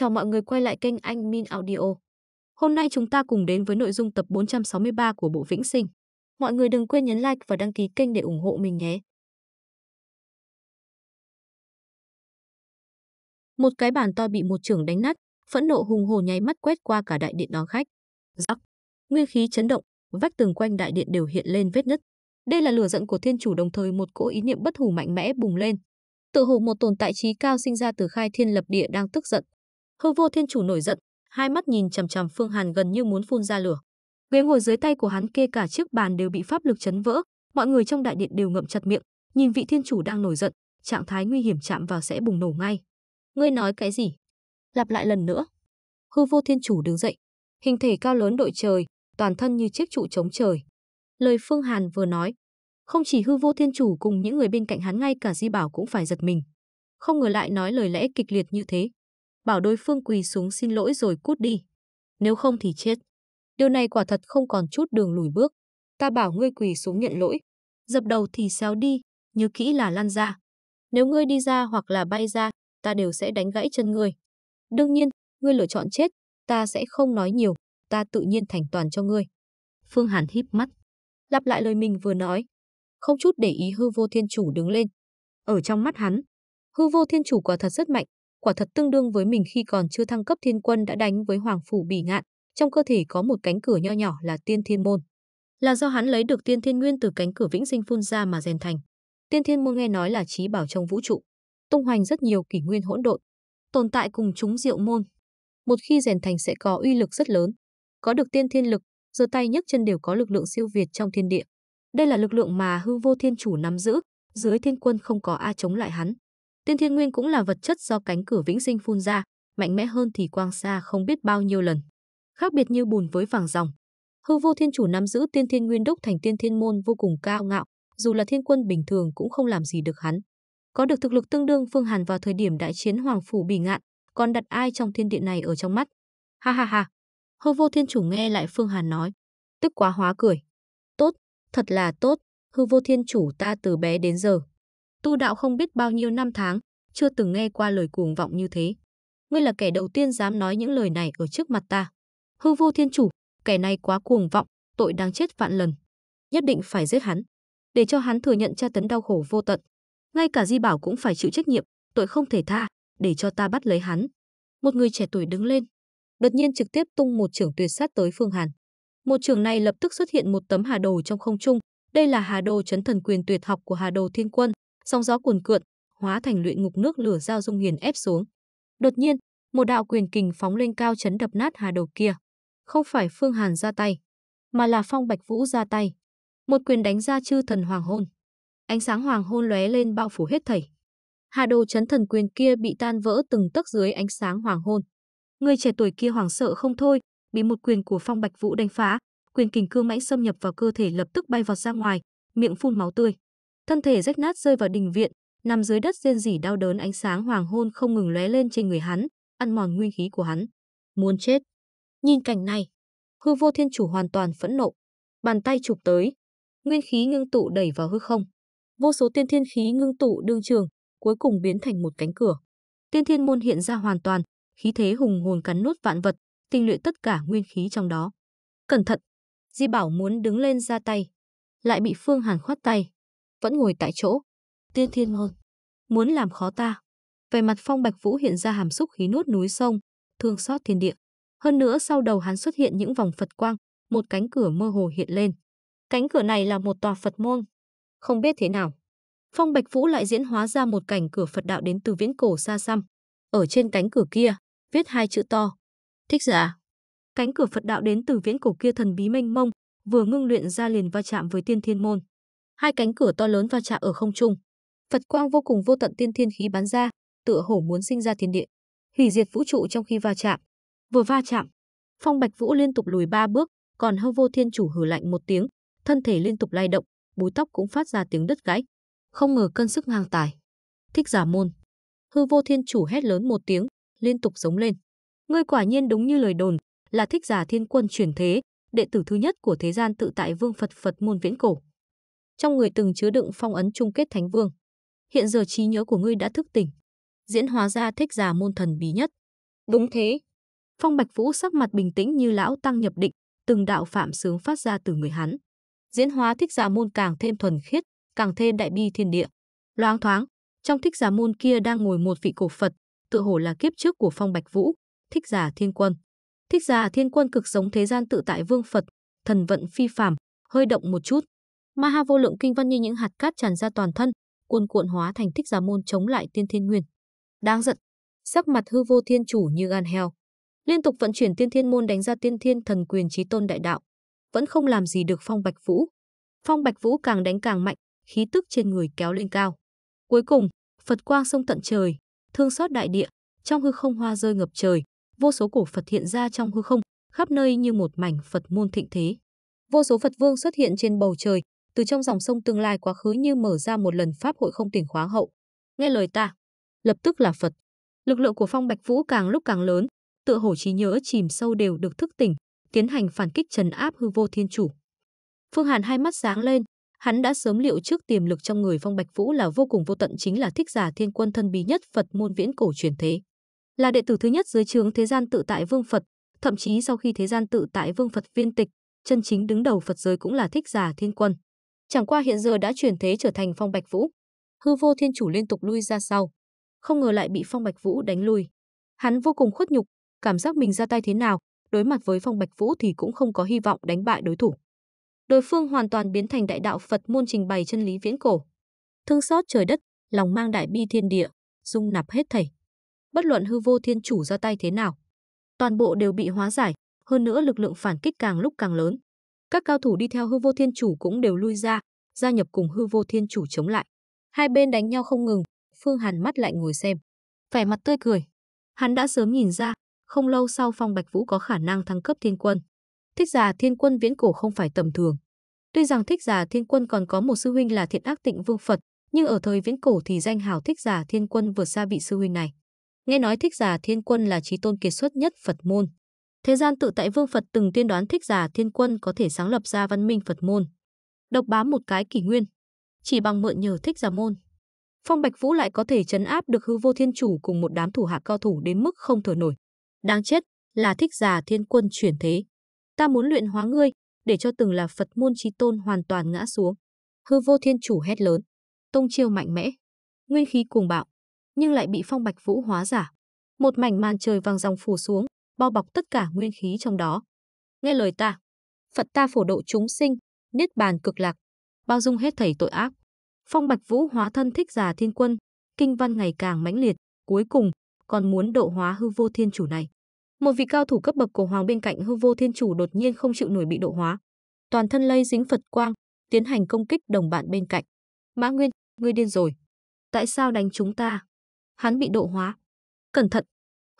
Chào mọi người quay lại kênh Anh Min Audio. Hôm nay chúng ta cùng đến với nội dung tập 463 của bộ Vĩnh Sinh. Mọi người đừng quên nhấn like và đăng ký kênh để ủng hộ mình nhé. Một cái bàn to bị một trưởng đánh nát, phẫn nộ hùng hồ nháy mắt quét qua cả đại điện đón khách. Rắc, nguyên khí chấn động, vách tường quanh đại điện đều hiện lên vết nứt. Đây là lửa giận của thiên chủ đồng thời một cỗ ý niệm bất hủ mạnh mẽ bùng lên, tự hồ một tồn tại trí cao sinh ra từ khai thiên lập địa đang tức giận Hư vô thiên chủ nổi giận, hai mắt nhìn chằm chằm Phương Hàn gần như muốn phun ra lửa. Ghế ngồi dưới tay của hắn kê cả chiếc bàn đều bị pháp lực chấn vỡ, mọi người trong đại điện đều ngậm chặt miệng, nhìn vị thiên chủ đang nổi giận, trạng thái nguy hiểm chạm vào sẽ bùng nổ ngay. Ngươi nói cái gì? Lặp lại lần nữa. Hư vô thiên chủ đứng dậy, hình thể cao lớn đội trời, toàn thân như chiếc trụ chống trời. Lời Phương Hàn vừa nói, không chỉ hư vô thiên chủ cùng những người bên cạnh hắn ngay cả di bảo cũng phải giật mình. Không ngờ lại nói lời lẽ kịch liệt như thế bảo đối phương quỳ xuống xin lỗi rồi cút đi. Nếu không thì chết. Điều này quả thật không còn chút đường lùi bước. Ta bảo ngươi quỳ xuống nhận lỗi. Dập đầu thì xéo đi, như kỹ là lăn ra. Nếu ngươi đi ra hoặc là bay ra, ta đều sẽ đánh gãy chân ngươi. Đương nhiên, ngươi lựa chọn chết, ta sẽ không nói nhiều, ta tự nhiên thành toàn cho ngươi. Phương Hàn híp mắt, lặp lại lời mình vừa nói. Không chút để ý hư vô thiên chủ đứng lên. Ở trong mắt hắn, hư vô thiên chủ quả thật rất mạnh, quả thật tương đương với mình khi còn chưa thăng cấp thiên quân đã đánh với Hoàng Phủ Bỉ Ngạn, trong cơ thể có một cánh cửa nho nhỏ là tiên thiên môn. Là do hắn lấy được tiên thiên nguyên từ cánh cửa vĩnh sinh phun ra mà rèn thành. Tiên thiên môn nghe nói là trí bảo trong vũ trụ, tung hoành rất nhiều kỷ nguyên hỗn độn, tồn tại cùng chúng diệu môn. Một khi rèn thành sẽ có uy lực rất lớn. Có được tiên thiên lực, giơ tay nhấc chân đều có lực lượng siêu việt trong thiên địa. Đây là lực lượng mà hư vô thiên chủ nắm giữ, dưới thiên quân không có a chống lại hắn. Tiên thiên nguyên cũng là vật chất do cánh cửa vĩnh sinh phun ra, mạnh mẽ hơn thì quang xa không biết bao nhiêu lần. Khác biệt như bùn với vàng ròng. Hư vô thiên chủ nắm giữ tiên thiên nguyên đúc thành tiên thiên môn vô cùng cao ngạo, dù là thiên quân bình thường cũng không làm gì được hắn. Có được thực lực tương đương Phương Hàn vào thời điểm đại chiến Hoàng Phủ bỉ ngạn, còn đặt ai trong thiên địa này ở trong mắt. Ha ha ha. Hư vô thiên chủ nghe lại Phương Hàn nói. Tức quá hóa cười. Tốt, thật là tốt, hư vô thiên chủ ta từ bé đến giờ, tu đạo không biết bao nhiêu năm tháng, chưa từng nghe qua lời cuồng vọng như thế. Ngươi là kẻ đầu tiên dám nói những lời này ở trước mặt ta. Hư vô thiên chủ, kẻ này quá cuồng vọng, tội đáng chết vạn lần. Nhất định phải giết hắn, để cho hắn thừa nhận tra tấn đau khổ vô tận. Ngay cả Di Bảo cũng phải chịu trách nhiệm, tội không thể tha, để cho ta bắt lấy hắn. Một người trẻ tuổi đứng lên, đột nhiên trực tiếp tung một trường tuyệt sát tới Phương Hàn. Một trường này lập tức xuất hiện một tấm hà đồ trong không trung. Đây là hà đồ chấn thần quyền tuyệt học của hà đồ thiên quân, sóng gió cuồn cuộn, hóa thành luyện ngục nước lửa giao dung hiền ép xuống. Đột nhiên, một đạo quyền kình phóng lên cao chấn đập nát hà đầu kia. Không phải Phương Hàn ra tay, mà là Phong Bạch Vũ ra tay. Một quyền đánh ra chư thần hoàng hôn. Ánh sáng hoàng hôn lóe lên bao phủ hết thảy. Hà đồ chấn thần quyền kia bị tan vỡ từng tấc dưới ánh sáng hoàng hôn. Người trẻ tuổi kia hoảng sợ không thôi, bị một quyền của Phong Bạch Vũ đánh phá, quyền kình cương mãnh xâm nhập vào cơ thể lập tức bay vọt ra ngoài, miệng phun máu tươi. Thân thể rách nát rơi vào đình viện, nằm dưới đất rên rỉ đau đớn ánh sáng hoàng hôn không ngừng lóe lên trên người hắn, ăn mòn nguyên khí của hắn. Muốn chết. Nhìn cảnh này, hư vô thiên chủ hoàn toàn phẫn nộ. Bàn tay chụp tới, nguyên khí ngưng tụ đẩy vào hư không. Vô số tiên thiên khí ngưng tụ đương trường, cuối cùng biến thành một cánh cửa. Tiên thiên môn hiện ra hoàn toàn, khí thế hùng hồn cắn nuốt vạn vật, tinh luyện tất cả nguyên khí trong đó. Cẩn thận, Di Bảo muốn đứng lên ra tay, lại bị Phương Hàn khoát tay vẫn ngồi tại chỗ. Tiên thiên ngôn, muốn làm khó ta. Về mặt phong bạch vũ hiện ra hàm xúc khí nuốt núi sông, thương xót thiên địa. Hơn nữa sau đầu hắn xuất hiện những vòng Phật quang, một cánh cửa mơ hồ hiện lên. Cánh cửa này là một tòa Phật môn. Không biết thế nào. Phong Bạch Vũ lại diễn hóa ra một cảnh cửa Phật đạo đến từ viễn cổ xa xăm. Ở trên cánh cửa kia, viết hai chữ to. Thích giả. Cánh cửa Phật đạo đến từ viễn cổ kia thần bí mênh mông, vừa ngưng luyện ra liền va chạm với tiên thiên môn hai cánh cửa to lớn va chạm ở không trung. Phật quang vô cùng vô tận tiên thiên khí bắn ra, tựa hổ muốn sinh ra thiên địa, hủy diệt vũ trụ trong khi va chạm. Vừa va chạm, Phong Bạch Vũ liên tục lùi ba bước, còn Hư Vô Thiên chủ hừ lạnh một tiếng, thân thể liên tục lay động, búi tóc cũng phát ra tiếng đứt gãy. Không ngờ cân sức ngang tài. Thích giả môn. Hư Vô Thiên chủ hét lớn một tiếng, liên tục giống lên. Ngươi quả nhiên đúng như lời đồn, là thích giả thiên quân chuyển thế, đệ tử thứ nhất của thế gian tự tại vương Phật Phật môn viễn cổ trong người từng chứa đựng phong ấn chung kết thánh vương. Hiện giờ trí nhớ của ngươi đã thức tỉnh, diễn hóa ra thích giả môn thần bí nhất. Đúng thế. Phong Bạch Vũ sắc mặt bình tĩnh như lão tăng nhập định, từng đạo phạm sướng phát ra từ người hắn. Diễn hóa thích giả môn càng thêm thuần khiết, càng thêm đại bi thiên địa. Loáng thoáng, trong thích giả môn kia đang ngồi một vị cổ Phật, tự hồ là kiếp trước của Phong Bạch Vũ, thích giả thiên quân. Thích giả thiên quân cực giống thế gian tự tại vương Phật, thần vận phi phàm, hơi động một chút, Maha vô lượng kinh văn như những hạt cát tràn ra toàn thân, cuồn cuộn hóa thành thích giả môn chống lại tiên thiên nguyên. Đáng giận, sắc mặt hư vô thiên chủ như gan heo. Liên tục vận chuyển tiên thiên môn đánh ra tiên thiên thần quyền chí tôn đại đạo. Vẫn không làm gì được phong bạch vũ. Phong bạch vũ càng đánh càng mạnh, khí tức trên người kéo lên cao. Cuối cùng, Phật quang sông tận trời, thương xót đại địa, trong hư không hoa rơi ngập trời, vô số cổ Phật hiện ra trong hư không, khắp nơi như một mảnh Phật môn thịnh thế. Vô số Phật vương xuất hiện trên bầu trời, từ trong dòng sông tương lai quá khứ như mở ra một lần pháp hội không tỉnh khóa hậu. Nghe lời ta, lập tức là Phật. Lực lượng của Phong Bạch Vũ càng lúc càng lớn, tựa hồ trí nhớ chìm sâu đều được thức tỉnh, tiến hành phản kích trấn áp hư vô thiên chủ. Phương Hàn hai mắt sáng lên, hắn đã sớm liệu trước tiềm lực trong người Phong Bạch Vũ là vô cùng vô tận chính là thích giả thiên quân thân bí nhất Phật môn viễn cổ truyền thế. Là đệ tử thứ nhất dưới trướng thế gian tự tại vương Phật, thậm chí sau khi thế gian tự tại vương Phật viên tịch, chân chính đứng đầu Phật giới cũng là thích giả thiên quân. Chẳng qua hiện giờ đã chuyển thế trở thành Phong Bạch Vũ. Hư vô thiên chủ liên tục lui ra sau. Không ngờ lại bị Phong Bạch Vũ đánh lui. Hắn vô cùng khuất nhục, cảm giác mình ra tay thế nào, đối mặt với Phong Bạch Vũ thì cũng không có hy vọng đánh bại đối thủ. Đối phương hoàn toàn biến thành đại đạo Phật môn trình bày chân lý viễn cổ. Thương xót trời đất, lòng mang đại bi thiên địa, dung nạp hết thảy. Bất luận hư vô thiên chủ ra tay thế nào, toàn bộ đều bị hóa giải, hơn nữa lực lượng phản kích càng lúc càng lớn. Các cao thủ đi theo hư vô thiên chủ cũng đều lui ra, gia nhập cùng hư vô thiên chủ chống lại. Hai bên đánh nhau không ngừng, Phương Hàn mắt lại ngồi xem. Vẻ mặt tươi cười. Hắn đã sớm nhìn ra, không lâu sau Phong Bạch Vũ có khả năng thăng cấp thiên quân. Thích giả thiên quân viễn cổ không phải tầm thường. Tuy rằng thích giả thiên quân còn có một sư huynh là thiện ác tịnh vương Phật, nhưng ở thời viễn cổ thì danh hào thích giả thiên quân vượt xa vị sư huynh này. Nghe nói thích giả thiên quân là trí tôn kiệt xuất nhất Phật môn. Thế gian tự tại vương Phật từng tiên đoán thích giả thiên quân có thể sáng lập ra văn minh Phật môn. Độc bám một cái kỷ nguyên, chỉ bằng mượn nhờ thích giả môn. Phong Bạch Vũ lại có thể chấn áp được hư vô thiên chủ cùng một đám thủ hạ cao thủ đến mức không thở nổi. Đáng chết, là thích giả thiên quân chuyển thế. Ta muốn luyện hóa ngươi, để cho từng là Phật môn trí tôn hoàn toàn ngã xuống. Hư vô thiên chủ hét lớn, tông chiêu mạnh mẽ, nguyên khí cuồng bạo, nhưng lại bị Phong Bạch Vũ hóa giả. Một mảnh màn trời vàng dòng phủ xuống, bao bọc tất cả nguyên khí trong đó. Nghe lời ta, Phật ta phổ độ chúng sinh, niết bàn cực lạc, bao dung hết thảy tội ác. Phong Bạch Vũ hóa thân thích giả thiên quân, kinh văn ngày càng mãnh liệt, cuối cùng còn muốn độ hóa hư vô thiên chủ này. Một vị cao thủ cấp bậc của hoàng bên cạnh hư vô thiên chủ đột nhiên không chịu nổi bị độ hóa. Toàn thân lây dính Phật quang, tiến hành công kích đồng bạn bên cạnh. Mã Nguyên, ngươi điên rồi. Tại sao đánh chúng ta? Hắn bị độ hóa. Cẩn thận,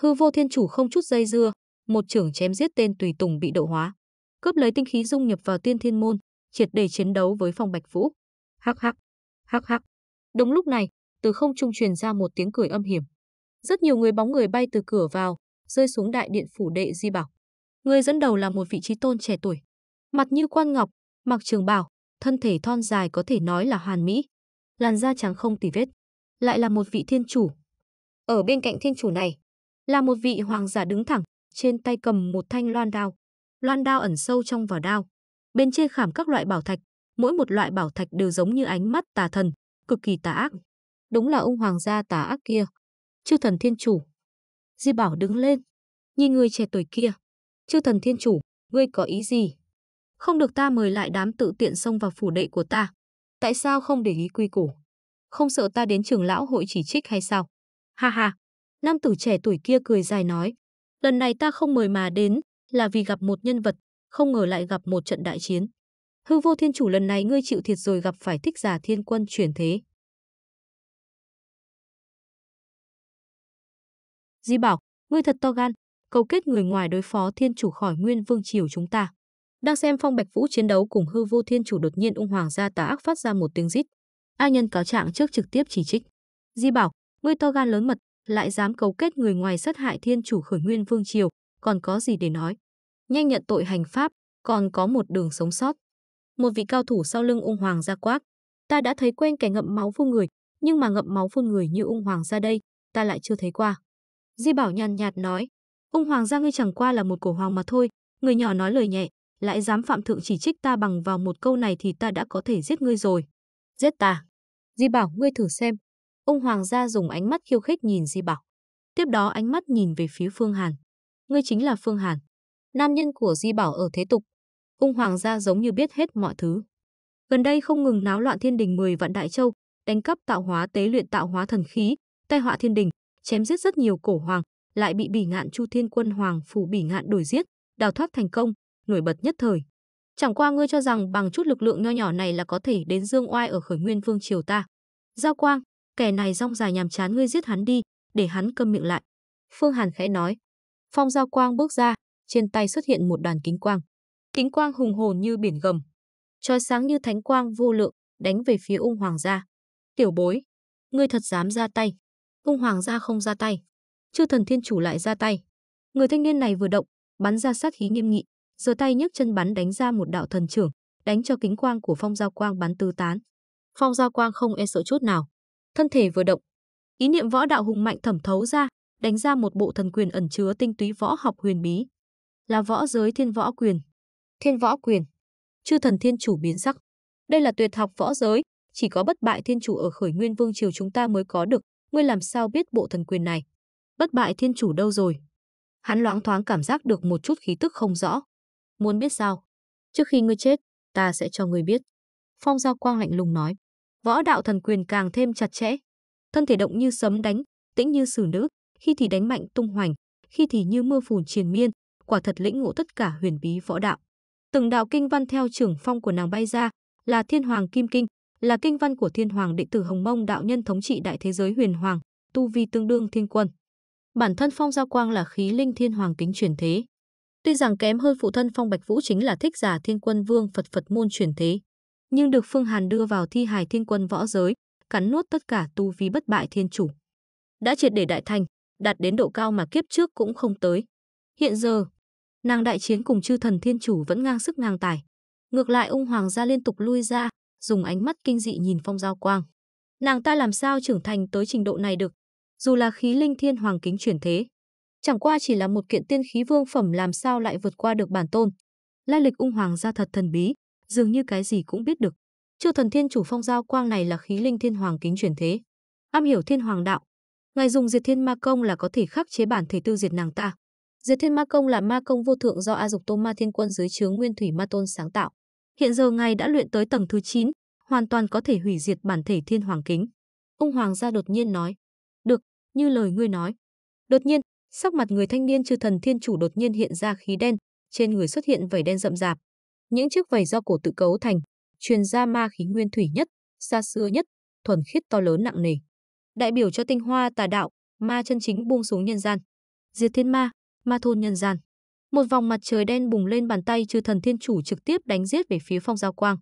Hư vô thiên chủ không chút dây dưa, một trưởng chém giết tên tùy tùng bị độ hóa, cướp lấy tinh khí dung nhập vào tiên thiên môn, triệt để chiến đấu với phong bạch vũ. Hắc hắc, hắc hắc. Đúng lúc này, từ không trung truyền ra một tiếng cười âm hiểm. Rất nhiều người bóng người bay từ cửa vào, rơi xuống đại điện phủ đệ Di Bảo. Người dẫn đầu là một vị trí tôn trẻ tuổi, mặt như quan ngọc, mặc trường bảo, thân thể thon dài có thể nói là hoàn mỹ, làn da trắng không tì vết, lại là một vị thiên chủ. Ở bên cạnh thiên chủ này, là một vị hoàng giả đứng thẳng, trên tay cầm một thanh loan đao. Loan đao ẩn sâu trong vỏ đao. Bên trên khảm các loại bảo thạch, mỗi một loại bảo thạch đều giống như ánh mắt tà thần, cực kỳ tà ác. Đúng là ông hoàng gia tà ác kia. Chư thần thiên chủ. Di Bảo đứng lên, nhìn người trẻ tuổi kia. Chư thần thiên chủ, ngươi có ý gì? Không được ta mời lại đám tự tiện xông vào phủ đệ của ta. Tại sao không để ý quy củ? Không sợ ta đến trường lão hội chỉ trích hay sao? Ha ha, Nam tử trẻ tuổi kia cười dài nói, lần này ta không mời mà đến, là vì gặp một nhân vật, không ngờ lại gặp một trận đại chiến. Hư vô thiên chủ lần này ngươi chịu thiệt rồi gặp phải thích giả thiên quân chuyển thế. Di bảo, ngươi thật to gan, cầu kết người ngoài đối phó thiên chủ khỏi nguyên vương triều chúng ta. Đang xem phong bạch vũ chiến đấu cùng hư vô thiên chủ đột nhiên ung hoàng gia tà ác phát ra một tiếng rít. A nhân cáo trạng trước trực tiếp chỉ trích. Di bảo, ngươi to gan lớn mật, lại dám cấu kết người ngoài sát hại thiên chủ khởi nguyên vương triều, còn có gì để nói. Nhanh nhận tội hành pháp, còn có một đường sống sót. Một vị cao thủ sau lưng ung hoàng ra quát, ta đã thấy quen kẻ ngậm máu phun người, nhưng mà ngậm máu phun người như ung hoàng ra đây, ta lại chưa thấy qua. Di Bảo nhàn nhạt nói, ung hoàng gia ngươi chẳng qua là một cổ hoàng mà thôi, người nhỏ nói lời nhẹ, lại dám phạm thượng chỉ trích ta bằng vào một câu này thì ta đã có thể giết ngươi rồi. Giết ta. Di Bảo ngươi thử xem, Ông hoàng gia dùng ánh mắt khiêu khích nhìn Di Bảo. Tiếp đó ánh mắt nhìn về phía Phương Hàn. Ngươi chính là Phương Hàn. Nam nhân của Di Bảo ở thế tục. Ông hoàng gia giống như biết hết mọi thứ. Gần đây không ngừng náo loạn thiên đình 10 vạn đại châu, đánh cắp tạo hóa tế luyện tạo hóa thần khí, tai họa thiên đình, chém giết rất nhiều cổ hoàng, lại bị bỉ ngạn Chu Thiên Quân Hoàng phủ bỉ ngạn đuổi giết, đào thoát thành công, nổi bật nhất thời. Chẳng qua ngươi cho rằng bằng chút lực lượng nho nhỏ này là có thể đến Dương Oai ở khởi nguyên vương triều ta. Giao Quang, kẻ này rong dài nhàm chán ngươi giết hắn đi, để hắn câm miệng lại. Phương Hàn khẽ nói. Phong Giao Quang bước ra, trên tay xuất hiện một đoàn kính quang. Kính quang hùng hồn như biển gầm, trói sáng như thánh quang vô lượng, đánh về phía ung hoàng gia. Tiểu bối, ngươi thật dám ra tay. Ung hoàng gia không ra tay. Chư thần thiên chủ lại ra tay. Người thanh niên này vừa động, bắn ra sát khí nghiêm nghị, giơ tay nhấc chân bắn đánh ra một đạo thần trưởng, đánh cho kính quang của phong giao quang bắn tứ tán. Phong giao quang không e sợ chút nào, thân thể vừa động. Ý niệm võ đạo hùng mạnh thẩm thấu ra, đánh ra một bộ thần quyền ẩn chứa tinh túy võ học huyền bí. Là võ giới thiên võ quyền. Thiên võ quyền. Chư thần thiên chủ biến sắc. Đây là tuyệt học võ giới, chỉ có bất bại thiên chủ ở khởi nguyên vương triều chúng ta mới có được, ngươi làm sao biết bộ thần quyền này? Bất bại thiên chủ đâu rồi? Hắn loãng thoáng cảm giác được một chút khí tức không rõ. Muốn biết sao? Trước khi ngươi chết, ta sẽ cho ngươi biết. Phong Giao Quang lạnh lùng nói võ đạo thần quyền càng thêm chặt chẽ. Thân thể động như sấm đánh, tĩnh như xử nữ, khi thì đánh mạnh tung hoành, khi thì như mưa phùn triền miên, quả thật lĩnh ngộ tất cả huyền bí võ đạo. Từng đạo kinh văn theo trưởng phong của nàng bay ra, là Thiên Hoàng Kim Kinh, là kinh văn của Thiên Hoàng đệ tử Hồng Mông đạo nhân thống trị đại thế giới huyền hoàng, tu vi tương đương thiên quân. Bản thân Phong Giao Quang là khí linh thiên hoàng kính truyền thế. Tuy rằng kém hơn phụ thân Phong Bạch Vũ chính là thích giả thiên quân vương Phật Phật môn truyền thế, nhưng được Phương Hàn đưa vào thi hài thiên quân võ giới, cắn nuốt tất cả tu vi bất bại thiên chủ. Đã triệt để đại thành, đạt đến độ cao mà kiếp trước cũng không tới. Hiện giờ, nàng đại chiến cùng chư thần thiên chủ vẫn ngang sức ngang tài. Ngược lại ung hoàng gia liên tục lui ra, dùng ánh mắt kinh dị nhìn phong giao quang. Nàng ta làm sao trưởng thành tới trình độ này được, dù là khí linh thiên hoàng kính chuyển thế. Chẳng qua chỉ là một kiện tiên khí vương phẩm làm sao lại vượt qua được bản tôn. Lai lịch ung hoàng gia thật thần bí, dường như cái gì cũng biết được. Chư thần thiên chủ phong giao quang này là khí linh thiên hoàng kính chuyển thế, am hiểu thiên hoàng đạo. Ngài dùng diệt thiên ma công là có thể khắc chế bản thể tiêu diệt nàng ta. Diệt thiên ma công là ma công vô thượng do A Dục tôn Ma Thiên Quân dưới chướng Nguyên Thủy Ma Tôn sáng tạo. Hiện giờ ngài đã luyện tới tầng thứ 9, hoàn toàn có thể hủy diệt bản thể thiên hoàng kính. Ung hoàng gia đột nhiên nói, "Được, như lời ngươi nói." Đột nhiên, sắc mặt người thanh niên chư thần thiên chủ đột nhiên hiện ra khí đen, trên người xuất hiện vảy đen rậm rạp, những chiếc vầy do cổ tự cấu thành, truyền ra ma khí nguyên thủy nhất, xa xưa nhất, thuần khiết to lớn nặng nề. Đại biểu cho tinh hoa tà đạo, ma chân chính buông xuống nhân gian. Diệt thiên ma, ma thôn nhân gian. Một vòng mặt trời đen bùng lên bàn tay chư thần thiên chủ trực tiếp đánh giết về phía phong giao quang.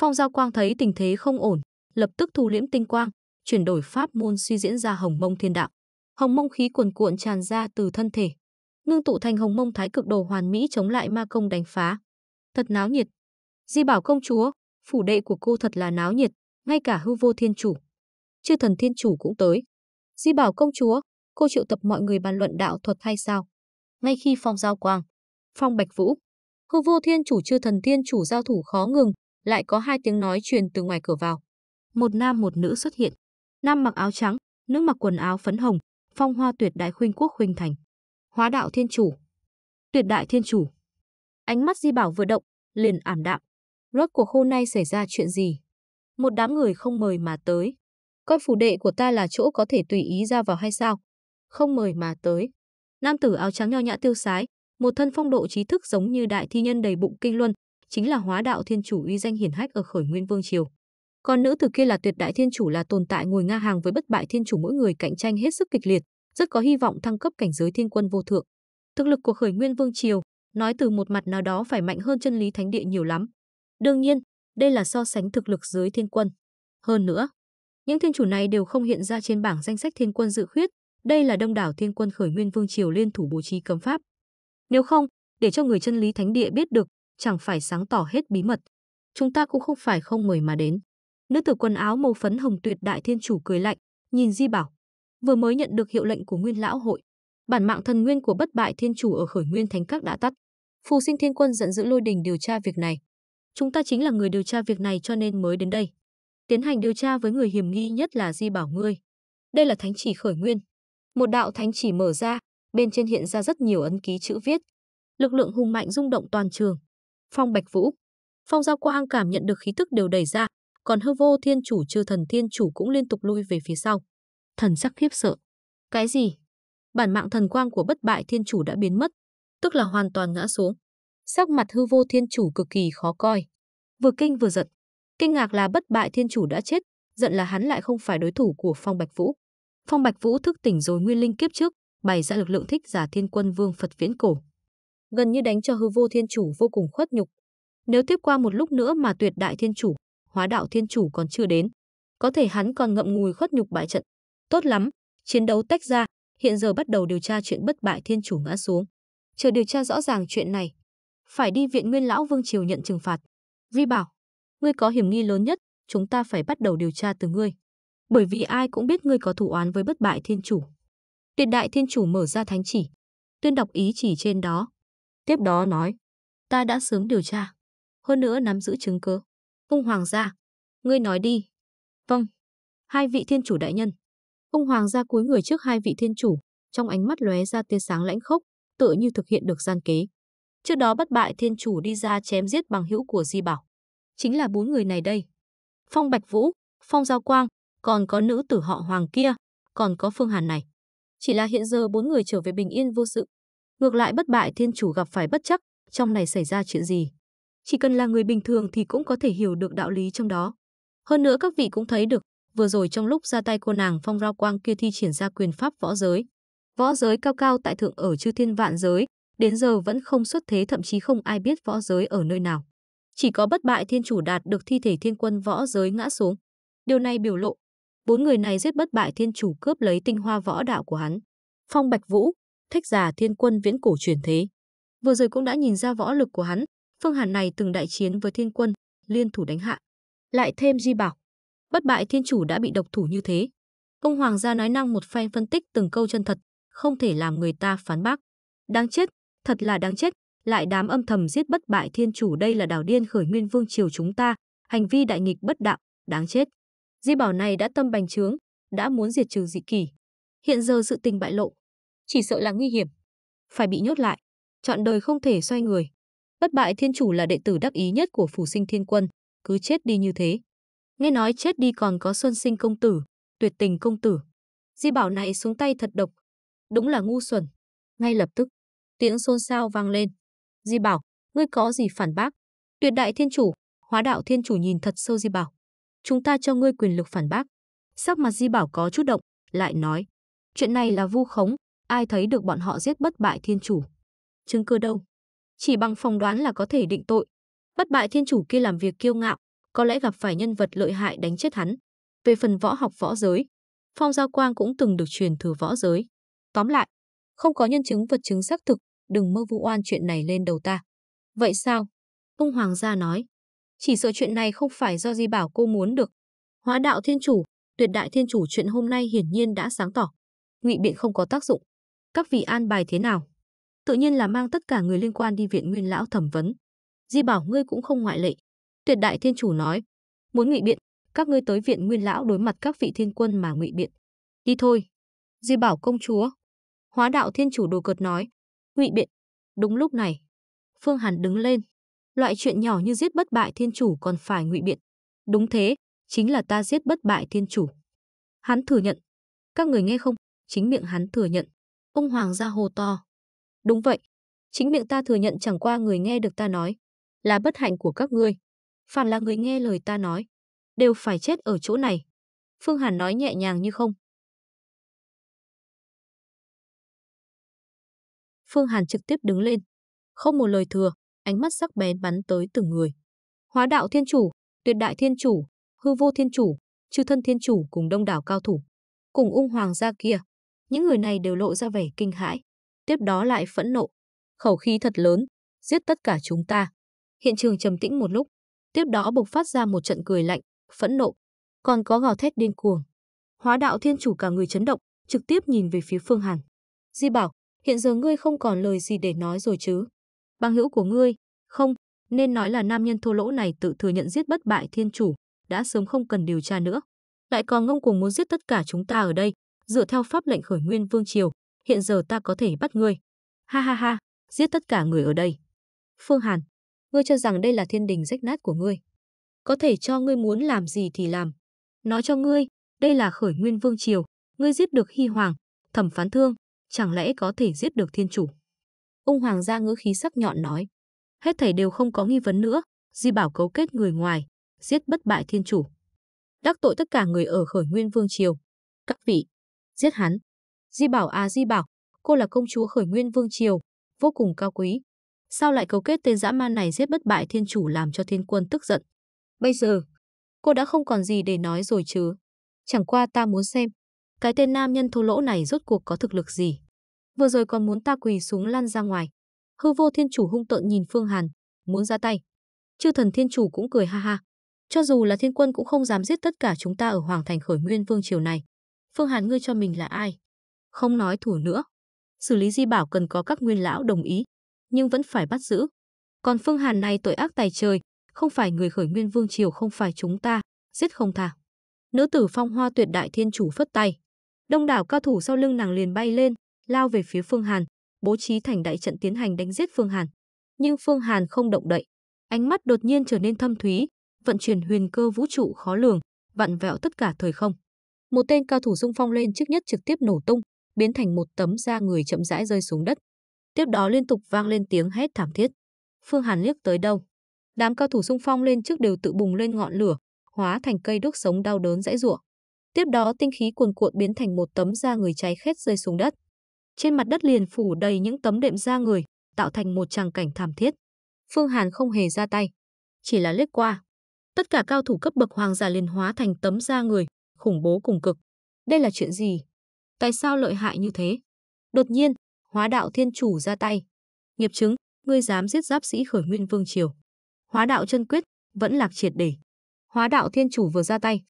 Phong giao quang thấy tình thế không ổn, lập tức thu liễm tinh quang, chuyển đổi pháp môn suy diễn ra hồng mông thiên đạo. Hồng mông khí cuồn cuộn tràn ra từ thân thể, ngưng tụ thành hồng mông thái cực đồ hoàn mỹ chống lại ma công đánh phá thật náo nhiệt. Di bảo công chúa, phủ đệ của cô thật là náo nhiệt, ngay cả hư vô thiên chủ. Chư thần thiên chủ cũng tới. Di bảo công chúa, cô triệu tập mọi người bàn luận đạo thuật hay sao? Ngay khi phong giao quang, phong bạch vũ, hư vô thiên chủ chư thần thiên chủ giao thủ khó ngừng, lại có hai tiếng nói truyền từ ngoài cửa vào. Một nam một nữ xuất hiện. Nam mặc áo trắng, nữ mặc quần áo phấn hồng, phong hoa tuyệt đại khuynh quốc khuynh thành. Hóa đạo thiên chủ. Tuyệt đại thiên chủ. Ánh mắt Di Bảo vừa động, liền ảm đạm. Rốt cuộc hôm nay xảy ra chuyện gì? Một đám người không mời mà tới. Coi phủ đệ của ta là chỗ có thể tùy ý ra vào hay sao? Không mời mà tới. Nam tử áo trắng nho nhã tiêu sái, một thân phong độ trí thức giống như đại thi nhân đầy bụng kinh luân, chính là hóa đạo thiên chủ uy danh hiển hách ở khởi nguyên vương triều. Còn nữ tử kia là tuyệt đại thiên chủ là tồn tại ngồi ngang hàng với bất bại thiên chủ mỗi người cạnh tranh hết sức kịch liệt, rất có hy vọng thăng cấp cảnh giới thiên quân vô thượng. Thực lực của khởi nguyên vương triều Nói từ một mặt nào đó phải mạnh hơn chân lý thánh địa nhiều lắm. Đương nhiên, đây là so sánh thực lực dưới thiên quân. Hơn nữa, những thiên chủ này đều không hiện ra trên bảng danh sách thiên quân dự khuyết, đây là đông đảo thiên quân khởi nguyên vương triều liên thủ bố trí cấm pháp. Nếu không, để cho người chân lý thánh địa biết được, chẳng phải sáng tỏ hết bí mật. Chúng ta cũng không phải không mời mà đến. Nữ tử quần áo màu phấn hồng tuyệt đại thiên chủ cười lạnh, nhìn Di Bảo. Vừa mới nhận được hiệu lệnh của Nguyên lão hội, bản mạng thần nguyên của bất bại thiên chủ ở khởi nguyên thánh các đã tắt. Phù sinh thiên quân giận dữ lôi đình điều tra việc này. Chúng ta chính là người điều tra việc này cho nên mới đến đây. Tiến hành điều tra với người hiểm nghi nhất là Di Bảo ngươi. Đây là thánh chỉ khởi nguyên. Một đạo thánh chỉ mở ra, bên trên hiện ra rất nhiều ấn ký chữ viết. Lực lượng hùng mạnh rung động toàn trường. Phong Bạch Vũ. Phong Giao Quang cảm nhận được khí tức đều đẩy ra, còn hư vô thiên chủ chư thần thiên chủ cũng liên tục lui về phía sau. Thần sắc khiếp sợ. Cái gì? bản mạng thần quang của bất bại thiên chủ đã biến mất, tức là hoàn toàn ngã xuống. Sắc mặt hư vô thiên chủ cực kỳ khó coi. Vừa kinh vừa giận. Kinh ngạc là bất bại thiên chủ đã chết, giận là hắn lại không phải đối thủ của Phong Bạch Vũ. Phong Bạch Vũ thức tỉnh rồi nguyên linh kiếp trước, bày ra lực lượng thích giả thiên quân vương Phật viễn cổ. Gần như đánh cho hư vô thiên chủ vô cùng khuất nhục. Nếu tiếp qua một lúc nữa mà tuyệt đại thiên chủ, hóa đạo thiên chủ còn chưa đến, có thể hắn còn ngậm ngùi khuất nhục bại trận. Tốt lắm, chiến đấu tách ra, hiện giờ bắt đầu điều tra chuyện bất bại thiên chủ ngã xuống. Chờ điều tra rõ ràng chuyện này, phải đi viện Nguyên lão Vương Triều nhận trừng phạt. Vi bảo, ngươi có hiểm nghi lớn nhất, chúng ta phải bắt đầu điều tra từ ngươi. Bởi vì ai cũng biết ngươi có thủ oán với bất bại thiên chủ. Tuyệt đại thiên chủ mở ra thánh chỉ, tuyên đọc ý chỉ trên đó. Tiếp đó nói, ta đã sớm điều tra, hơn nữa nắm giữ chứng cứ. Cung hoàng gia, ngươi nói đi. Vâng, hai vị thiên chủ đại nhân, Ông hoàng ra cúi người trước hai vị thiên chủ, trong ánh mắt lóe ra tia sáng lãnh khốc, tựa như thực hiện được gian kế. Trước đó bất bại thiên chủ đi ra chém giết bằng hữu của Di Bảo. Chính là bốn người này đây. Phong Bạch Vũ, Phong Giao Quang, còn có nữ tử họ Hoàng kia, còn có Phương Hàn này. Chỉ là hiện giờ bốn người trở về bình yên vô sự. Ngược lại bất bại thiên chủ gặp phải bất chắc, trong này xảy ra chuyện gì. Chỉ cần là người bình thường thì cũng có thể hiểu được đạo lý trong đó. Hơn nữa các vị cũng thấy được, vừa rồi trong lúc ra tay cô nàng phong rao quang kia thi triển ra quyền pháp võ giới. Võ giới cao cao tại thượng ở chư thiên vạn giới, đến giờ vẫn không xuất thế thậm chí không ai biết võ giới ở nơi nào. Chỉ có bất bại thiên chủ đạt được thi thể thiên quân võ giới ngã xuống. Điều này biểu lộ, bốn người này giết bất bại thiên chủ cướp lấy tinh hoa võ đạo của hắn. Phong Bạch Vũ, thích giả thiên quân viễn cổ truyền thế. Vừa rồi cũng đã nhìn ra võ lực của hắn, Phương Hàn này từng đại chiến với thiên quân, liên thủ đánh hạ. Lại thêm di bảo, bất bại thiên chủ đã bị độc thủ như thế. công hoàng gia nói năng một phen phân tích từng câu chân thật, không thể làm người ta phán bác. Đáng chết, thật là đáng chết, lại đám âm thầm giết bất bại thiên chủ đây là đảo điên khởi nguyên vương triều chúng ta, hành vi đại nghịch bất đạo, đáng chết. Di bảo này đã tâm bành trướng, đã muốn diệt trừ dị kỳ, Hiện giờ sự tình bại lộ, chỉ sợ là nguy hiểm, phải bị nhốt lại, chọn đời không thể xoay người. Bất bại thiên chủ là đệ tử đắc ý nhất của phủ sinh thiên quân, cứ chết đi như thế. Nghe nói chết đi còn có xuân sinh công tử, tuyệt tình công tử. Di bảo này xuống tay thật độc. Đúng là ngu xuẩn. Ngay lập tức, tiếng xôn xao vang lên. Di bảo, ngươi có gì phản bác? Tuyệt đại thiên chủ, hóa đạo thiên chủ nhìn thật sâu Di bảo. Chúng ta cho ngươi quyền lực phản bác. Sắc mặt Di bảo có chút động, lại nói. Chuyện này là vu khống, ai thấy được bọn họ giết bất bại thiên chủ. Chứng cơ đâu? Chỉ bằng phòng đoán là có thể định tội. Bất bại thiên chủ kia làm việc kiêu ngạo, có lẽ gặp phải nhân vật lợi hại đánh chết hắn. Về phần võ học võ giới, Phong Giao Quang cũng từng được truyền thừa võ giới. Tóm lại, không có nhân chứng vật chứng xác thực, đừng mơ vu oan chuyện này lên đầu ta. Vậy sao? Ung Hoàng gia nói. Chỉ sợ chuyện này không phải do Di Bảo cô muốn được. Hóa đạo thiên chủ, tuyệt đại thiên chủ chuyện hôm nay hiển nhiên đã sáng tỏ. Ngụy biện không có tác dụng. Các vị an bài thế nào? Tự nhiên là mang tất cả người liên quan đi viện nguyên lão thẩm vấn. Di Bảo ngươi cũng không ngoại lệ. Tuyệt đại thiên chủ nói, muốn ngụy biện, các ngươi tới viện nguyên lão đối mặt các vị thiên quân mà ngụy biện. Đi thôi. Di bảo công chúa. Hóa đạo thiên chủ đồ cợt nói, ngụy biện. Đúng lúc này, Phương Hàn đứng lên. Loại chuyện nhỏ như giết bất bại thiên chủ còn phải ngụy biện. Đúng thế, chính là ta giết bất bại thiên chủ. Hắn thừa nhận. Các người nghe không? Chính miệng hắn thừa nhận. Ông Hoàng ra hồ to. Đúng vậy. Chính miệng ta thừa nhận chẳng qua người nghe được ta nói. Là bất hạnh của các ngươi phản là người nghe lời ta nói, đều phải chết ở chỗ này. Phương Hàn nói nhẹ nhàng như không. Phương Hàn trực tiếp đứng lên, không một lời thừa, ánh mắt sắc bén bắn tới từng người. Hóa đạo thiên chủ, tuyệt đại thiên chủ, hư vô thiên chủ, chư thân thiên chủ cùng đông đảo cao thủ. Cùng ung hoàng gia kia, những người này đều lộ ra vẻ kinh hãi. Tiếp đó lại phẫn nộ, khẩu khí thật lớn, giết tất cả chúng ta. Hiện trường trầm tĩnh một lúc, Tiếp đó bộc phát ra một trận cười lạnh, phẫn nộ, còn có gào thét điên cuồng. Hóa đạo thiên chủ cả người chấn động, trực tiếp nhìn về phía Phương Hàn. Di bảo, hiện giờ ngươi không còn lời gì để nói rồi chứ. Bằng hữu của ngươi, không, nên nói là nam nhân thô lỗ này tự thừa nhận giết bất bại thiên chủ, đã sớm không cần điều tra nữa. Lại còn ngông cuồng muốn giết tất cả chúng ta ở đây, dựa theo pháp lệnh khởi nguyên vương triều, hiện giờ ta có thể bắt ngươi. Ha ha ha, giết tất cả người ở đây. Phương Hàn, ngươi cho rằng đây là thiên đình rách nát của ngươi. Có thể cho ngươi muốn làm gì thì làm. Nói cho ngươi, đây là khởi nguyên vương triều, ngươi giết được hy hoàng, thẩm phán thương, chẳng lẽ có thể giết được thiên chủ. ung hoàng gia ngữ khí sắc nhọn nói, hết thảy đều không có nghi vấn nữa, di bảo cấu kết người ngoài, giết bất bại thiên chủ. Đắc tội tất cả người ở khởi nguyên vương triều. Các vị, giết hắn. Di bảo à di bảo, cô là công chúa khởi nguyên vương triều, vô cùng cao quý, Sao lại cấu kết tên dã man này giết bất bại thiên chủ làm cho thiên quân tức giận? Bây giờ, cô đã không còn gì để nói rồi chứ. Chẳng qua ta muốn xem, cái tên nam nhân thô lỗ này rốt cuộc có thực lực gì. Vừa rồi còn muốn ta quỳ xuống lăn ra ngoài. Hư vô thiên chủ hung tợn nhìn Phương Hàn, muốn ra tay. Chư thần thiên chủ cũng cười ha ha. Cho dù là thiên quân cũng không dám giết tất cả chúng ta ở Hoàng Thành khởi nguyên vương triều này. Phương Hàn ngươi cho mình là ai? Không nói thủ nữa. Xử lý di bảo cần có các nguyên lão đồng ý nhưng vẫn phải bắt giữ. Còn Phương Hàn này tội ác tài trời, không phải người khởi nguyên vương triều không phải chúng ta, giết không tha. Nữ tử phong hoa tuyệt đại thiên chủ phất tay. Đông đảo cao thủ sau lưng nàng liền bay lên, lao về phía Phương Hàn, bố trí thành đại trận tiến hành đánh giết Phương Hàn. Nhưng Phương Hàn không động đậy, ánh mắt đột nhiên trở nên thâm thúy, vận chuyển huyền cơ vũ trụ khó lường, vặn vẹo tất cả thời không. Một tên cao thủ dung phong lên trước nhất trực tiếp nổ tung, biến thành một tấm da người chậm rãi rơi xuống đất. Tiếp đó liên tục vang lên tiếng hét thảm thiết. Phương Hàn liếc tới đâu? Đám cao thủ xung phong lên trước đều tự bùng lên ngọn lửa, hóa thành cây đúc sống đau đớn dãy rủa. Tiếp đó tinh khí cuồn cuộn biến thành một tấm da người cháy khét rơi xuống đất. Trên mặt đất liền phủ đầy những tấm đệm da người, tạo thành một tràng cảnh thảm thiết. Phương Hàn không hề ra tay, chỉ là liếc qua. Tất cả cao thủ cấp bậc hoàng giả liền hóa thành tấm da người, khủng bố cùng cực. Đây là chuyện gì? Tại sao lợi hại như thế? Đột nhiên, Hóa đạo thiên chủ ra tay. Nghiệp chứng, ngươi dám giết giáp sĩ khởi nguyên vương triều. Hóa đạo chân quyết, vẫn lạc triệt để. Hóa đạo thiên chủ vừa ra tay.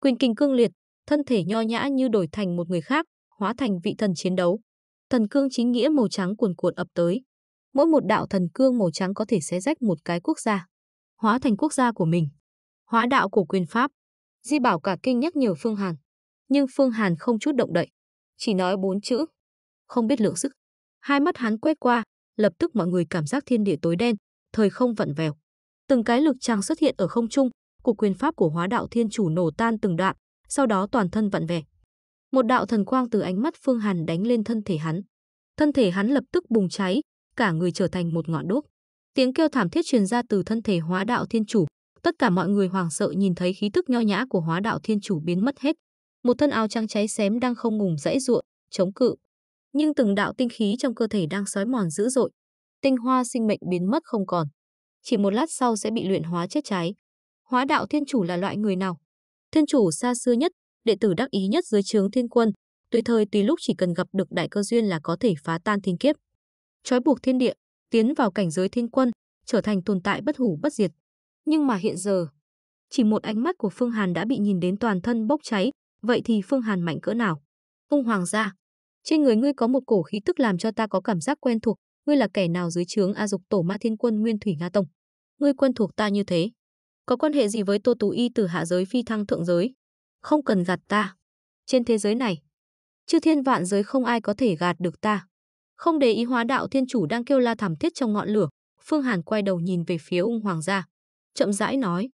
Quyền kinh cương liệt, thân thể nho nhã như đổi thành một người khác, hóa thành vị thần chiến đấu. Thần cương chính nghĩa màu trắng cuồn cuộn ập tới. Mỗi một đạo thần cương màu trắng có thể xé rách một cái quốc gia, hóa thành quốc gia của mình. Hóa đạo của quyền pháp. Di bảo cả kinh nhắc nhở Phương Hàn. Nhưng Phương Hàn không chút động đậy. Chỉ nói bốn chữ. Không biết lượng sức. Hai mắt hắn quét qua, lập tức mọi người cảm giác thiên địa tối đen, thời không vặn vẹo. Từng cái lực tràng xuất hiện ở không trung, của quyền pháp của hóa đạo thiên chủ nổ tan từng đoạn, sau đó toàn thân vặn vẹo. Một đạo thần quang từ ánh mắt Phương Hàn đánh lên thân thể hắn. Thân thể hắn lập tức bùng cháy, cả người trở thành một ngọn đốt. Tiếng kêu thảm thiết truyền ra từ thân thể hóa đạo thiên chủ, tất cả mọi người hoảng sợ nhìn thấy khí tức nho nhã của hóa đạo thiên chủ biến mất hết. Một thân áo trắng cháy xém đang không ngừng rãy ruộng, chống cự nhưng từng đạo tinh khí trong cơ thể đang sói mòn dữ dội. Tinh hoa sinh mệnh biến mất không còn. Chỉ một lát sau sẽ bị luyện hóa chết cháy. Hóa đạo thiên chủ là loại người nào? Thiên chủ xa xưa nhất, đệ tử đắc ý nhất dưới trướng thiên quân, tùy thời tùy lúc chỉ cần gặp được đại cơ duyên là có thể phá tan thiên kiếp. Trói buộc thiên địa, tiến vào cảnh giới thiên quân, trở thành tồn tại bất hủ bất diệt. Nhưng mà hiện giờ, chỉ một ánh mắt của Phương Hàn đã bị nhìn đến toàn thân bốc cháy, vậy thì Phương Hàn mạnh cỡ nào? Ung hoàng gia, trên người ngươi có một cổ khí tức làm cho ta có cảm giác quen thuộc, ngươi là kẻ nào dưới trướng A Dục Tổ Mã Thiên Quân Nguyên Thủy Nga Tông? Ngươi quen thuộc ta như thế, có quan hệ gì với Tô Tú Y từ hạ giới phi thăng thượng giới? Không cần gạt ta. Trên thế giới này, chư thiên vạn giới không ai có thể gạt được ta. Không để ý hóa đạo thiên chủ đang kêu la thảm thiết trong ngọn lửa, Phương Hàn quay đầu nhìn về phía ung hoàng gia. Chậm rãi nói,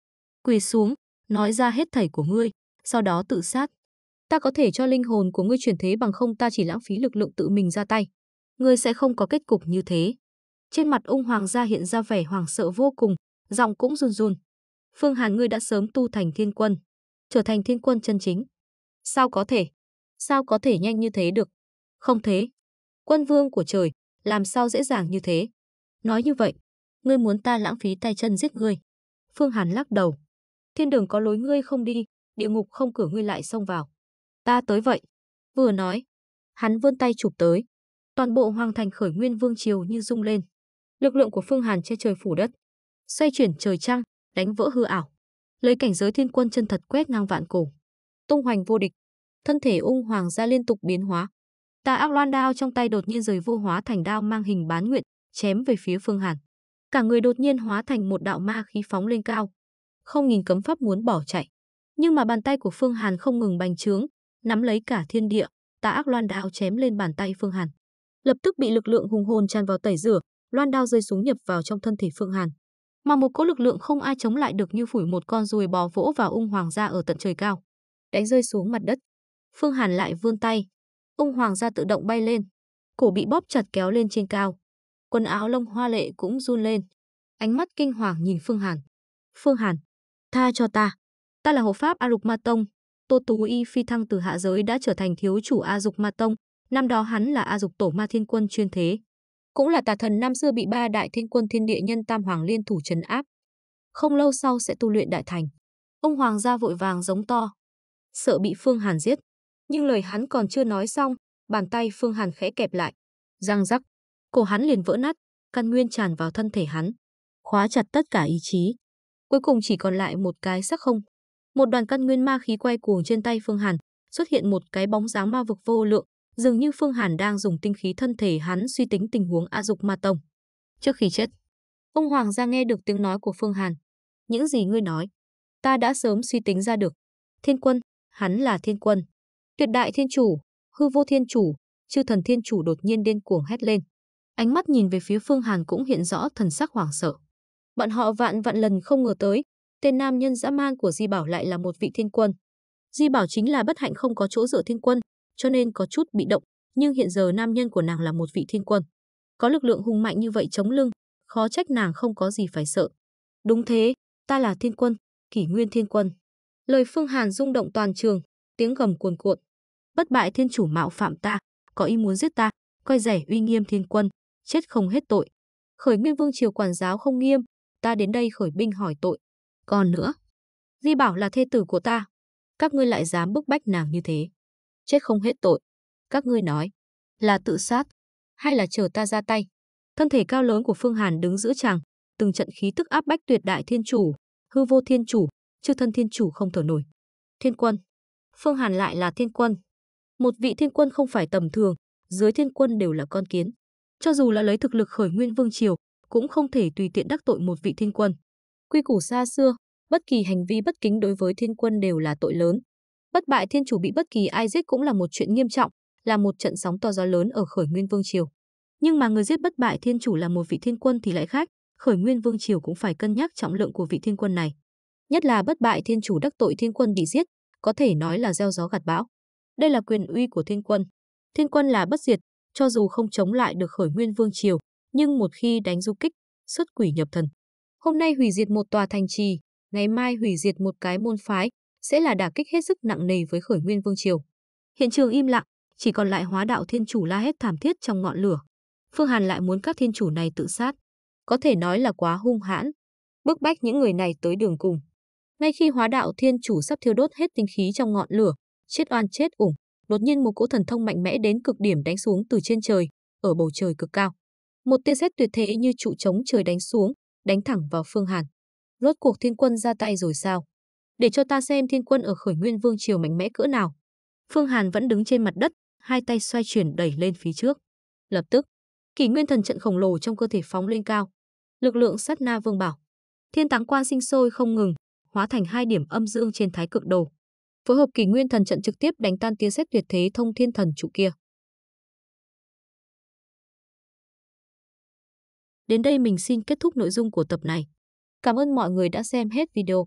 quỳ xuống, nói ra hết thảy của ngươi, sau đó tự sát. Ta có thể cho linh hồn của ngươi chuyển thế bằng không ta chỉ lãng phí lực lượng tự mình ra tay. Ngươi sẽ không có kết cục như thế. Trên mặt ung hoàng gia hiện ra vẻ hoàng sợ vô cùng, giọng cũng run run. Phương Hàn ngươi đã sớm tu thành thiên quân, trở thành thiên quân chân chính. Sao có thể? Sao có thể nhanh như thế được? Không thế. Quân vương của trời, làm sao dễ dàng như thế? Nói như vậy, ngươi muốn ta lãng phí tay chân giết ngươi. Phương Hàn lắc đầu. Thiên đường có lối ngươi không đi, địa ngục không cửa ngươi lại xông vào. Ta tới vậy. Vừa nói, hắn vươn tay chụp tới. Toàn bộ hoàng thành khởi nguyên vương triều như rung lên. Lực lượng của Phương Hàn che trời phủ đất, xoay chuyển trời trăng, đánh vỡ hư ảo. Lấy cảnh giới thiên quân chân thật quét ngang vạn cổ. Tung hoành vô địch, thân thể ung hoàng gia liên tục biến hóa. Tà ác loan đao trong tay đột nhiên rời vô hóa thành đao mang hình bán nguyện, chém về phía Phương Hàn. Cả người đột nhiên hóa thành một đạo ma khí phóng lên cao. Không nhìn cấm pháp muốn bỏ chạy, nhưng mà bàn tay của Phương Hàn không ngừng bành trướng, nắm lấy cả thiên địa, tà ác loan đao chém lên bàn tay Phương Hàn. Lập tức bị lực lượng hùng hồn tràn vào tẩy rửa, loan đao rơi xuống nhập vào trong thân thể Phương Hàn. Mà một cỗ lực lượng không ai chống lại được như phủi một con ruồi bò vỗ vào ung hoàng gia ở tận trời cao, đánh rơi xuống mặt đất. Phương Hàn lại vươn tay, ung hoàng gia tự động bay lên, cổ bị bóp chặt kéo lên trên cao. Quần áo lông hoa lệ cũng run lên. Ánh mắt kinh hoàng nhìn Phương Hàn. Phương Hàn, tha cho ta. Ta là hộ pháp a lục Ma Tông, Tô Tú Y phi thăng từ hạ giới đã trở thành thiếu chủ A Dục Ma Tông, năm đó hắn là A Dục Tổ Ma Thiên Quân chuyên thế. Cũng là tà thần năm xưa bị ba đại thiên quân thiên địa nhân tam hoàng liên thủ trấn áp. Không lâu sau sẽ tu luyện đại thành. Ông hoàng gia vội vàng giống to, sợ bị Phương Hàn giết. Nhưng lời hắn còn chưa nói xong, bàn tay Phương Hàn khẽ kẹp lại. Răng rắc, cổ hắn liền vỡ nát, căn nguyên tràn vào thân thể hắn. Khóa chặt tất cả ý chí. Cuối cùng chỉ còn lại một cái sắc không một đoàn căn nguyên ma khí quay cuồng trên tay Phương Hàn, xuất hiện một cái bóng dáng ma vực vô lượng, dường như Phương Hàn đang dùng tinh khí thân thể hắn suy tính tình huống A Dục Ma Tông. Trước khi chết, ông hoàng gia nghe được tiếng nói của Phương Hàn. Những gì ngươi nói, ta đã sớm suy tính ra được. Thiên quân, hắn là thiên quân. Tuyệt đại thiên chủ, hư vô thiên chủ, chư thần thiên chủ đột nhiên điên cuồng hét lên. Ánh mắt nhìn về phía Phương Hàn cũng hiện rõ thần sắc hoảng sợ. Bọn họ vạn vạn lần không ngờ tới, tên nam nhân dã man của Di Bảo lại là một vị thiên quân. Di Bảo chính là bất hạnh không có chỗ dựa thiên quân, cho nên có chút bị động, nhưng hiện giờ nam nhân của nàng là một vị thiên quân. Có lực lượng hùng mạnh như vậy chống lưng, khó trách nàng không có gì phải sợ. Đúng thế, ta là thiên quân, kỷ nguyên thiên quân. Lời Phương Hàn rung động toàn trường, tiếng gầm cuồn cuộn. Bất bại thiên chủ mạo phạm ta, có ý muốn giết ta, coi rẻ uy nghiêm thiên quân, chết không hết tội. Khởi Nguyên Vương triều quản giáo không nghiêm, ta đến đây khởi binh hỏi tội con nữa, Di Bảo là thê tử của ta. Các ngươi lại dám bức bách nàng như thế. Chết không hết tội. Các ngươi nói, là tự sát, hay là chờ ta ra tay. Thân thể cao lớn của Phương Hàn đứng giữa chàng, từng trận khí tức áp bách tuyệt đại thiên chủ, hư vô thiên chủ, chư thân thiên chủ không thở nổi. Thiên quân. Phương Hàn lại là thiên quân. Một vị thiên quân không phải tầm thường, dưới thiên quân đều là con kiến. Cho dù là lấy thực lực khởi nguyên vương triều, cũng không thể tùy tiện đắc tội một vị thiên quân. Quy củ xa xưa, bất kỳ hành vi bất kính đối với thiên quân đều là tội lớn. Bất bại thiên chủ bị bất kỳ ai giết cũng là một chuyện nghiêm trọng, là một trận sóng to gió lớn ở khởi nguyên vương triều. Nhưng mà người giết bất bại thiên chủ là một vị thiên quân thì lại khác, khởi nguyên vương triều cũng phải cân nhắc trọng lượng của vị thiên quân này. Nhất là bất bại thiên chủ đắc tội thiên quân bị giết, có thể nói là gieo gió gặt bão. Đây là quyền uy của thiên quân. Thiên quân là bất diệt, cho dù không chống lại được khởi nguyên vương triều, nhưng một khi đánh du kích, xuất quỷ nhập thần, Hôm nay hủy diệt một tòa thành trì, ngày mai hủy diệt một cái môn phái, sẽ là đả kích hết sức nặng nề với khởi nguyên vương triều. Hiện trường im lặng, chỉ còn lại hóa đạo thiên chủ la hét thảm thiết trong ngọn lửa. Phương Hàn lại muốn các thiên chủ này tự sát. Có thể nói là quá hung hãn, bức bách những người này tới đường cùng. Ngay khi hóa đạo thiên chủ sắp thiêu đốt hết tinh khí trong ngọn lửa, chết oan chết ủng, đột nhiên một cỗ thần thông mạnh mẽ đến cực điểm đánh xuống từ trên trời, ở bầu trời cực cao. Một tia sét tuyệt thế như trụ trống trời đánh xuống, đánh thẳng vào Phương Hàn. Rốt cuộc thiên quân ra tay rồi sao? Để cho ta xem thiên quân ở khởi nguyên vương triều mạnh mẽ cỡ nào. Phương Hàn vẫn đứng trên mặt đất, hai tay xoay chuyển đẩy lên phía trước. Lập tức, kỷ nguyên thần trận khổng lồ trong cơ thể phóng lên cao. Lực lượng sát na vương bảo. Thiên táng quan sinh sôi không ngừng, hóa thành hai điểm âm dương trên thái cực đồ. Phối hợp kỷ nguyên thần trận trực tiếp đánh tan tia xét tuyệt thế thông thiên thần trụ kia. Đến đây mình xin kết thúc nội dung của tập này. Cảm ơn mọi người đã xem hết video.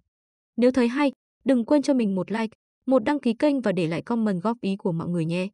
Nếu thấy hay, đừng quên cho mình một like, một đăng ký kênh và để lại comment góp ý của mọi người nhé.